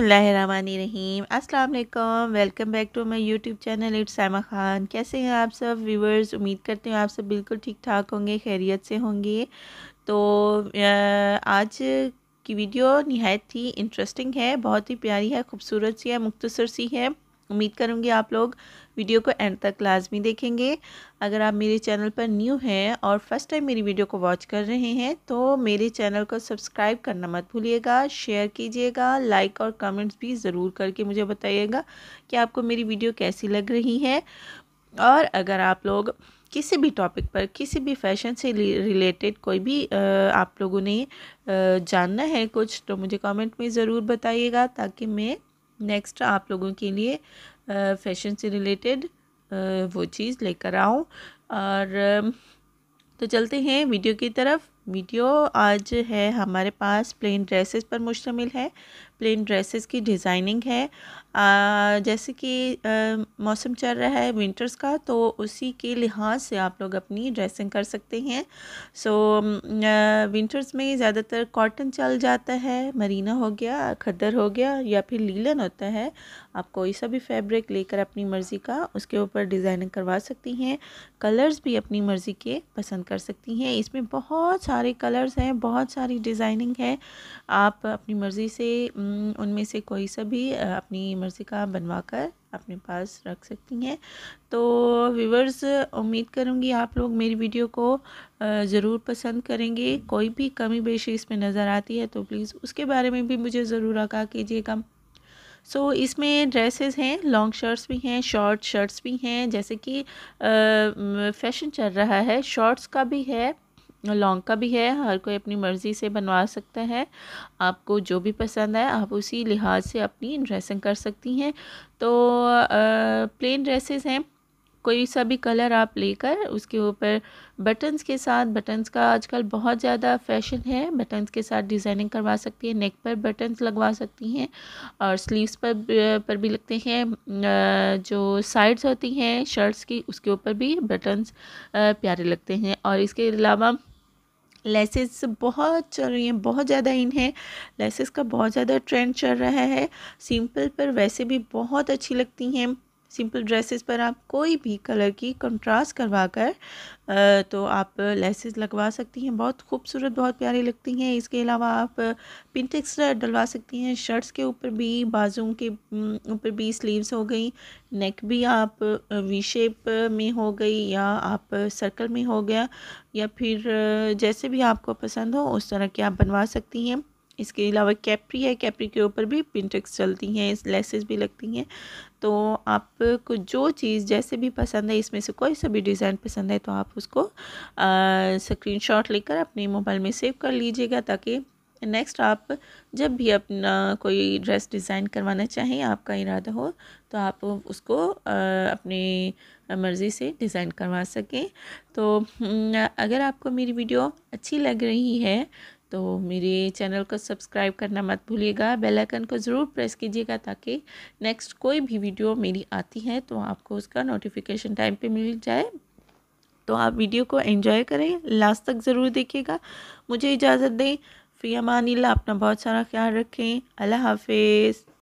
बसमीम अल्लाम welcome back to my YouTube channel it's Sama Khan कैसे हैं आप सब व्यूवर्स उम्मीद करते हैं आप सब बिल्कुल ठीक ठाक होंगे खैरियत से होंगे तो आज की वीडियो नहायत ही इंटरेस्टिंग है बहुत ही प्यारी है खूबसूरत सी है मुख्तसर सी है उम्मीद करूँगी आप लोग वीडियो को एंड तक लाजमी देखेंगे अगर आप मेरे चैनल पर न्यू हैं और फर्स्ट टाइम मेरी वीडियो को वॉच कर रहे हैं तो मेरे चैनल को सब्सक्राइब करना मत भूलिएगा शेयर कीजिएगा लाइक और कमेंट्स भी ज़रूर करके मुझे बताइएगा कि आपको मेरी वीडियो कैसी लग रही है और अगर आप लोग किसी भी टॉपिक पर किसी भी फैशन से रिलेटेड कोई भी आप लोगों ने जानना है कुछ तो मुझे कमेंट में ज़रूर बताइएगा ताकि मैं नेक्स्ट आप लोगों के लिए फैशन से रिलेटेड वो चीज़ लेकर आऊँ और तो चलते हैं वीडियो की तरफ वीडियो आज है हमारे पास प्लेन ड्रेसेस पर मुश्तमिल है प्लेन ड्रेसेस की डिज़ाइनिंग है आ, जैसे कि मौसम चल रहा है विंटर्स का तो उसी के लिहाज से आप लोग अपनी ड्रेसिंग कर सकते हैं सो विंटर्स में ज़्यादातर कॉटन चल जाता है मरीना हो गया खद्दर हो गया या फिर लीलन होता है आप कोई सा भी फैब्रिक लेकर अपनी मर्ज़ी का उसके ऊपर डिज़ाइनिंग करवा सकती हैं कलर्स भी अपनी मर्ज़ी के पसंद कर सकती हैं इसमें बहुत सारे सारे कलर्स हैं बहुत सारी डिज़ाइनिंग है आप अपनी मर्ज़ी से उनमें से कोई सा भी अपनी मर्ज़ी का बनवा कर अपने पास रख सकती हैं तो व्यूवर्स उम्मीद करूँगी आप लोग मेरी वीडियो को ज़रूर पसंद करेंगे कोई भी कमी बेशी इसमें नज़र आती है तो प्लीज़ उसके बारे में भी मुझे ज़रूर आगा कीजिएगा सो so, इसमें ड्रेसेस हैं लॉन्ग शर्ट्स भी हैं शॉर्ट शर्ट्स भी हैं जैसे कि फ़ैशन चल रहा है शॉर्ट्स का भी है लौंग का भी है हर कोई अपनी मर्ज़ी से बनवा सकता है आपको जो भी पसंद आए आप उसी लिहाज से अपनी ड्रेसिंग कर सकती हैं तो प्लेन ड्रेसेस हैं कोई सा भी कलर आप लेकर उसके ऊपर बटन्स के साथ बटन्स का आजकल बहुत ज़्यादा फैशन है बटन्स के साथ डिज़ाइनिंग करवा सकती हैं नेक पर बटन्स लगवा सकती हैं और स्लीव्स पर पर भी लगते हैं जो साइड्स होती हैं शर्ट्स की उसके ऊपर भी बटन्स प्यारे लगते हैं और इसके अलावा लेसेस बहुत चल रही हैं बहुत ज़्यादा इन है लेसेस का बहुत ज़्यादा ट्रेंड चल रहा है सिंपल पर वैसे भी बहुत अच्छी लगती हैं सिंपल ड्रेसेस पर आप कोई भी कलर की कंट्रास्ट करवा कर तो आप लेसेस लगवा सकती हैं बहुत खूबसूरत बहुत प्यारी लगती हैं इसके अलावा आप पिंटेक्स डलवा सकती हैं शर्ट्स के ऊपर भी बाजुओं के ऊपर भी स्लीव्स हो गई नेक भी आप वी शेप में हो गई या आप सर्कल में हो गया या फिर जैसे भी आपको पसंद हो उस तरह की आप बनवा सकती हैं इसके अलावा कैपरी है कैपरी के ऊपर भी प्रिंटेक्स चलती हैं इस लेसेस भी लगती हैं तो आपको जो चीज़ जैसे भी पसंद है इसमें से कोई सा भी डिज़ाइन पसंद है तो आप उसको शॉट लेकर अपने मोबाइल में सेव कर लीजिएगा ताकि नेक्स्ट आप जब भी अपना कोई ड्रेस डिज़ाइन करवाना चाहें आपका इरादा हो तो आप उसको अपनी मर्ज़ी से डिज़ाइन करवा सकें तो हम्म, अगर आपको मेरी वीडियो अच्छी लग रही है तो मेरे चैनल को सब्सक्राइब करना मत भूलिएगा बेल आइकन को ज़रूर प्रेस कीजिएगा ताकि नेक्स्ट कोई भी वीडियो मेरी आती है तो आपको उसका नोटिफिकेशन टाइम पे मिल जाए तो आप वीडियो को एंजॉय करें लास्ट तक ज़रूर देखिएगा मुझे इजाज़त दें फ़ियामानीला अपना बहुत सारा ख्याल रखें अल्लाह हाफिज़